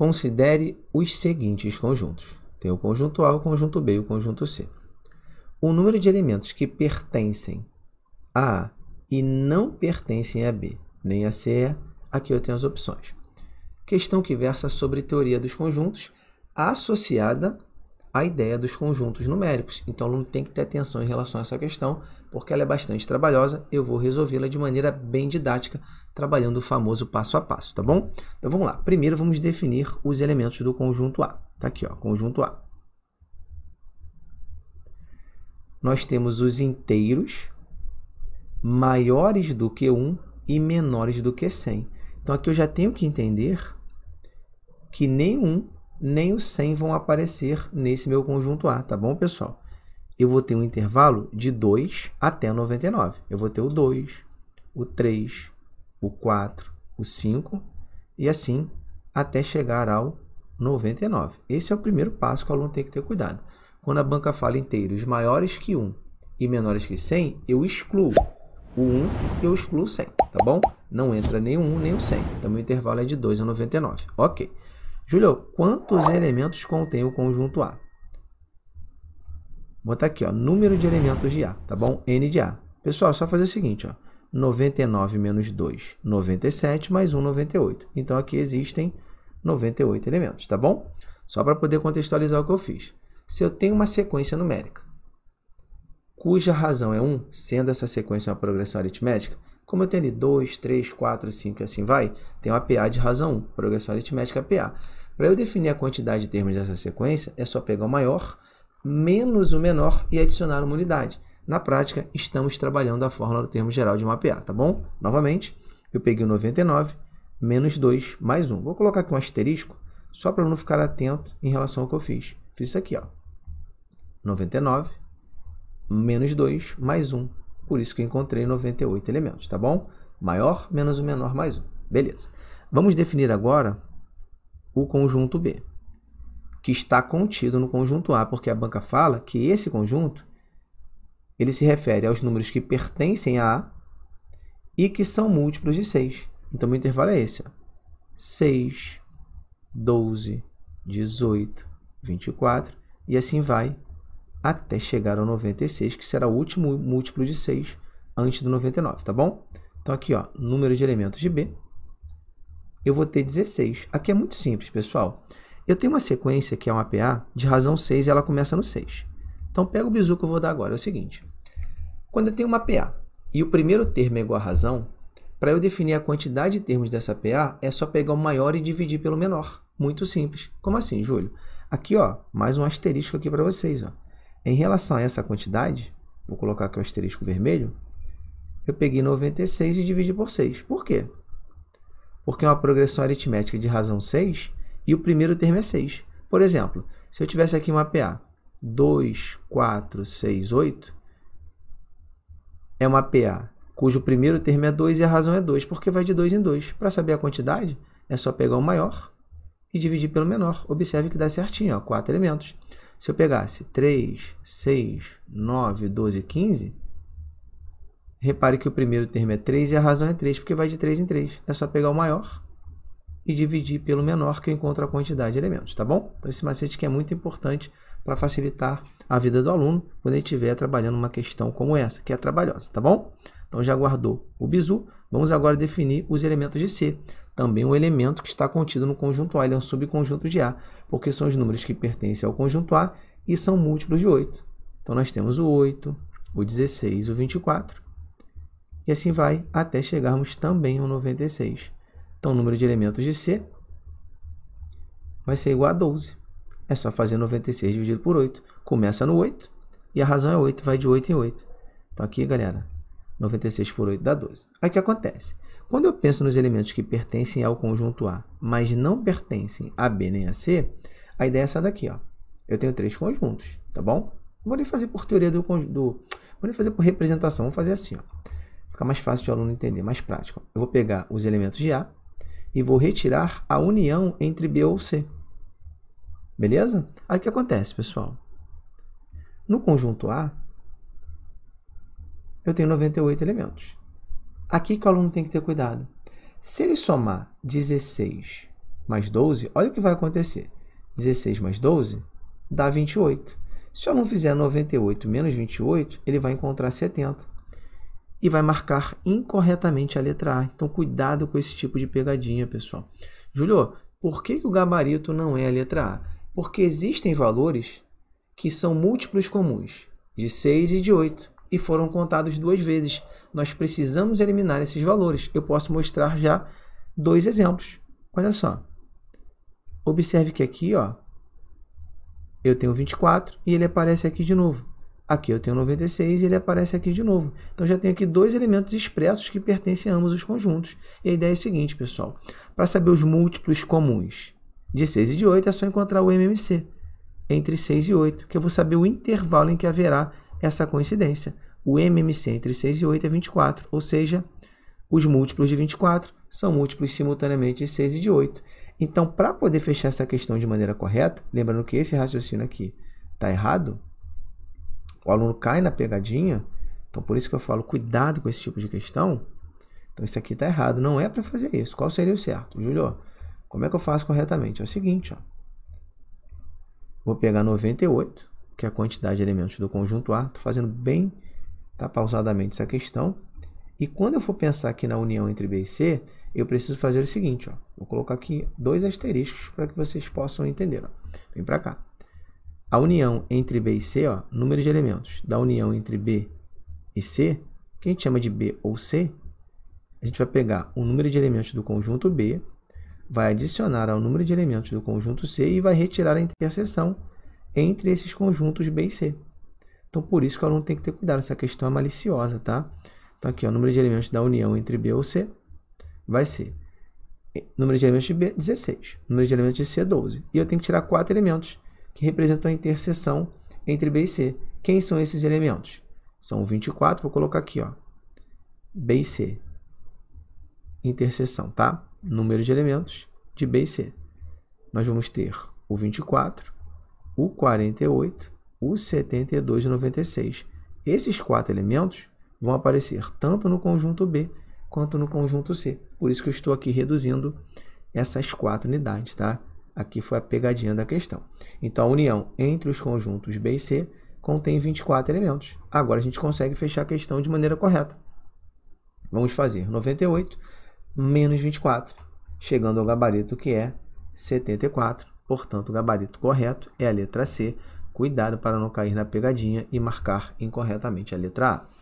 Considere os seguintes conjuntos. Tem o conjunto A, o conjunto B e o conjunto C. O número de elementos que pertencem a A e não pertencem a B, nem a C, é aqui eu tenho as opções. Questão que versa sobre teoria dos conjuntos associada a ideia dos conjuntos numéricos. Então, o aluno tem que ter atenção em relação a essa questão, porque ela é bastante trabalhosa. Eu vou resolvê-la de maneira bem didática, trabalhando o famoso passo a passo, tá bom? Então, vamos lá. Primeiro, vamos definir os elementos do conjunto A. Tá aqui, ó, conjunto A. Nós temos os inteiros maiores do que 1 e menores do que 100. Então, aqui eu já tenho que entender que nenhum nem o 100 vão aparecer nesse meu conjunto A, tá bom, pessoal? Eu vou ter um intervalo de 2 até 99. Eu vou ter o 2, o 3, o 4, o 5 e assim até chegar ao 99. Esse é o primeiro passo que o aluno tem que ter cuidado. Quando a banca fala inteiros maiores que 1 e menores que 100, eu excluo o 1 e eu excluo o 100, tá bom? Não entra nem o 1 nem o 100. Então, o intervalo é de 2 a 99. Ok. Júlio, quantos elementos contém o conjunto A? Vou botar aqui, ó, número de elementos de A, tá bom? N de A. Pessoal, só fazer o seguinte, ó. 99 menos 2, 97, mais 1, 98. Então, aqui existem 98 elementos, tá bom? Só para poder contextualizar o que eu fiz. Se eu tenho uma sequência numérica, cuja razão é 1, sendo essa sequência uma progressão aritmética, como eu tenho ali 2, 3, 4, 5 e assim vai, tem uma PA de razão 1, progressão aritmética PA. Para eu definir a quantidade de termos dessa sequência, é só pegar o maior menos o menor e adicionar uma unidade. Na prática, estamos trabalhando a fórmula do termo geral de mapear, tá bom? Novamente, eu peguei o 99 menos 2 mais 1. Vou colocar aqui um asterisco só para não ficar atento em relação ao que eu fiz. Fiz isso aqui, ó. 99 menos 2 mais 1. Por isso que eu encontrei 98 elementos, tá bom? Maior menos o menor mais 1. Beleza. Vamos definir agora o conjunto B, que está contido no conjunto A, porque a banca fala que esse conjunto ele se refere aos números que pertencem a A e que são múltiplos de 6. Então, o intervalo é esse. Ó. 6, 12, 18, 24 e assim vai até chegar ao 96, que será o último múltiplo de 6 antes do 99, tá bom? Então, aqui, ó, número de elementos de B eu vou ter 16. Aqui é muito simples, pessoal. Eu tenho uma sequência que é uma PA de razão 6 e ela começa no 6. Então, pega o bizu que eu vou dar agora. É o seguinte. Quando eu tenho uma PA e o primeiro termo é igual a razão, para eu definir a quantidade de termos dessa PA, é só pegar o maior e dividir pelo menor. Muito simples. Como assim, Júlio? Aqui, ó, mais um asterisco aqui para vocês. Ó. Em relação a essa quantidade, vou colocar aqui o asterisco vermelho, eu peguei 96 e dividi por 6. Por quê? porque é uma progressão aritmética de razão 6 e o primeiro termo é 6. Por exemplo, se eu tivesse aqui uma PA 2, 4, 6, 8, é uma PA cujo primeiro termo é 2 e a razão é 2, porque vai de 2 em 2. Para saber a quantidade, é só pegar o maior e dividir pelo menor. Observe que dá certinho, ó, 4 elementos. Se eu pegasse 3, 6, 9, 12, 15, Repare que o primeiro termo é 3 e a razão é 3, porque vai de 3 em 3. É só pegar o maior e dividir pelo menor que eu encontro a quantidade de elementos, tá bom? Então esse macete que é muito importante para facilitar a vida do aluno quando ele estiver trabalhando uma questão como essa, que é trabalhosa, tá bom? Então já guardou o bizu, vamos agora definir os elementos de C. Também um elemento que está contido no conjunto A, ele é um subconjunto de A, porque são os números que pertencem ao conjunto A e são múltiplos de 8. Então nós temos o 8, o 16, o 24 e assim vai até chegarmos também ao 96. Então, o número de elementos de C vai ser igual a 12. É só fazer 96 dividido por 8. Começa no 8 e a razão é 8, vai de 8 em 8. Então, aqui, galera, 96 por 8 dá 12. Aí o que acontece? Quando eu penso nos elementos que pertencem ao conjunto A, mas não pertencem a B nem a C, a ideia é essa daqui. Ó. Eu tenho três conjuntos, tá bom? Vou nem fazer por teoria do... do vou nem fazer por representação, vou fazer assim. Ó. Fica mais fácil de o aluno entender, mais prático. Eu vou pegar os elementos de A e vou retirar a união entre B ou C. Beleza? Aí o que acontece, pessoal? No conjunto A, eu tenho 98 elementos. Aqui que o aluno tem que ter cuidado. Se ele somar 16 mais 12, olha o que vai acontecer. 16 mais 12 dá 28. Se eu não fizer 98 menos 28, ele vai encontrar 70 e vai marcar incorretamente a letra A. Então, cuidado com esse tipo de pegadinha, pessoal. Júlio, por que, o gabarito não é a letra A? Porque existem valores que são múltiplos comuns, de 6 e de 8, e foram contados duas vezes. Nós precisamos eliminar esses valores. Eu posso mostrar já dois exemplos. Olha só. Observe que aqui, ó, eu tenho 24 e ele aparece aqui de novo. Aqui eu tenho 96 e ele aparece aqui de novo. Então já tenho aqui dois elementos expressos que pertencem a ambos os conjuntos. E a ideia é a seguinte, pessoal. Para saber os múltiplos comuns de 6 e de 8, é só encontrar o MMC entre 6 e 8, que eu vou saber o intervalo em que haverá essa coincidência. O MMC entre 6 e 8 é 24, ou seja, os múltiplos de 24 são múltiplos simultaneamente de 6 e de 8. Então, para poder fechar essa questão de maneira correta, lembrando que esse raciocínio aqui está errado, o aluno cai na pegadinha. Então, por isso que eu falo, cuidado com esse tipo de questão. Então, isso aqui está errado. Não é para fazer isso. Qual seria o certo? Júlio, como é que eu faço corretamente? É o seguinte, ó. Vou pegar 98, que é a quantidade de elementos do conjunto A. Estou fazendo bem tá, pausadamente essa questão. E quando eu for pensar aqui na união entre B e C, eu preciso fazer o seguinte, ó. Vou colocar aqui dois asteriscos para que vocês possam entender. Ó. Vem para cá. A união entre B e C, ó, número de elementos da união entre B e C, que a gente chama de B ou C, a gente vai pegar o número de elementos do conjunto B, vai adicionar ao número de elementos do conjunto C e vai retirar a interseção entre esses conjuntos B e C. Então, por isso que o aluno tem que ter cuidado, essa questão é maliciosa, tá? Então, aqui, ó, o número de elementos da união entre B ou C vai ser eh, número de elementos de B, 16, número de elementos de C, 12. E eu tenho que tirar 4 elementos que representam a interseção entre B e C. Quem são esses elementos? São 24, vou colocar aqui, ó. B e C. Interseção, tá? Número de elementos de B e C. Nós vamos ter o 24, o 48, o 72 e o 96. Esses quatro elementos vão aparecer tanto no conjunto B quanto no conjunto C. Por isso que eu estou aqui reduzindo essas quatro unidades, tá? Aqui foi a pegadinha da questão. Então, a união entre os conjuntos B e C contém 24 elementos. Agora a gente consegue fechar a questão de maneira correta. Vamos fazer 98 menos 24, chegando ao gabarito que é 74. Portanto, o gabarito correto é a letra C. Cuidado para não cair na pegadinha e marcar incorretamente a letra A.